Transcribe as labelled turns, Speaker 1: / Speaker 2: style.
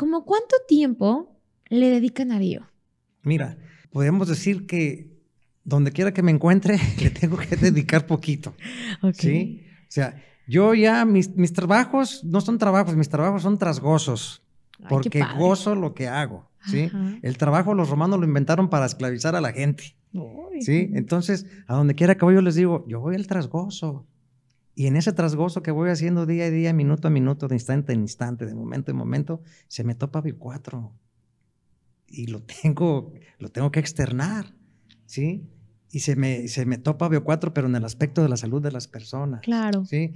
Speaker 1: ¿Cómo cuánto tiempo le dedican a Dios?
Speaker 2: Mira, podemos decir que donde quiera que me encuentre, le tengo que dedicar poquito. ¿Sí? O sea, yo ya, mis, mis, trabajos no son trabajos, mis trabajos son trasgozos,
Speaker 3: porque gozo
Speaker 2: lo que hago. ¿sí? El trabajo los romanos lo inventaron para esclavizar a la gente. ¿sí? Entonces, a donde quiera que voy, yo les digo, yo voy al trasgozo. Y en ese trasgozo que voy haciendo día a día, minuto a minuto, de instante en instante, de momento en momento, se me topa Bio 4. Y lo tengo, lo tengo que externar, ¿sí? Y se me, se me topa bio 4, pero en el aspecto de la salud de las personas. Claro. ¿sí?